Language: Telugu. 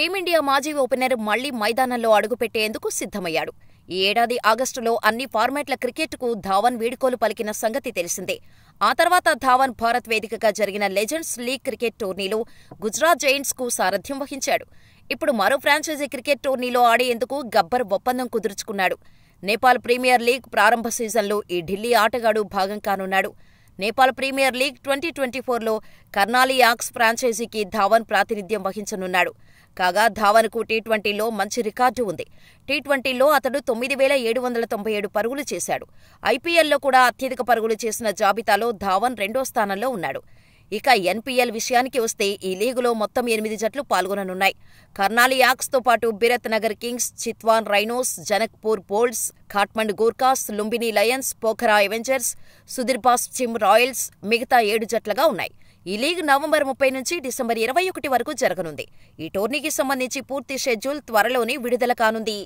టీమిండియా మాజీ ఓపెనర్ మళ్లీ మైదానంలో అడుగుపెట్టేందుకు సిద్ధమయ్యాడు ఈ ఏడాది ఆగస్టులో అన్ని ఫార్మాట్ల క్రికెట్కు ధావన్ వీడుకోలు పలికిన సంగతి తెలిసిందే ఆ తర్వాత ధావన్ భారత్ వేదికగా జరిగిన లెజెండ్స్ లీగ్ క్రికెట్ టోర్నీలో గుజరాత్ జైంట్స్కు సారథ్యం వహించాడు ఇప్పుడు మరో ఫ్రాంచైజీ క్రికెట్ టోర్నీలో ఆడేందుకు గబ్బర్ ఒప్పందం కుదుర్చుకున్నాడు నేపాల్ ప్రీమియర్ లీగ్ ప్రారంభ సీజన్లో ఈ ఢిల్లీ ఆటగాడు భాగం కానున్నాడు Nepal premier league twenty twenty ఫోర్లో కర్నాలి యాక్స్ ఫ్రాంచైజీకి ధావన్ ప్రాతినిధ్యం వహించనున్నాడు కాగా ధావన్కు టీ ట్వంటీలో మంచి రికార్డు ఉంది టీ ట్వంటీలో అతడు తొమ్మిది వేల ఏడు వందల తొంభై ఏడు పరుగులు చేశాడు ఐపీఎల్లో కూడా అత్యధిక పరుగులు చేసిన జాబితాలో ధావన్ రెండో స్థానంలో ఉన్నాడు ఇక ఎన్పీఎల్ విషయానికి వస్తే ఈ లీగులో మొత్తం ఎనిమిది జట్లు పాల్గొననున్నాయి కర్నాలి యాక్స్తో పాటు Biratnagar kings Chitwan rhinos Janakpur bolts Kathmandu Gurkhas Lumbini lions Pokhara avengers Sudurpaschim royals మిగతా ఏడు జట్లుగా ఉన్నాయి ఈ లీగ్ నవంబర్ ముప్పై నుంచి డిసెంబర్ ఇరవై ఒకటి వరకు జరగనుంది ఈ టోర్నీకి సంబంధించి పూర్తి షెడ్యూల్ త్వరలోనే విడుదల కానుంది